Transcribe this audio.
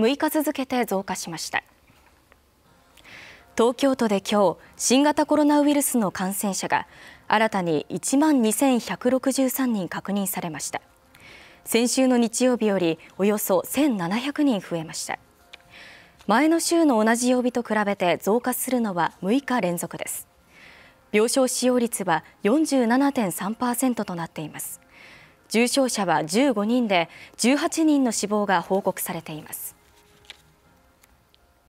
6日続けて増加しました東京都で今日新型コロナウイルスの感染者が新たに1万2163人確認されました先週の日曜日よりおよそ1700人増えました前の週の同じ曜日と比べて増加するのは6日連続です病床使用率は47.3%となっています重症者は15人で18人の死亡が報告されています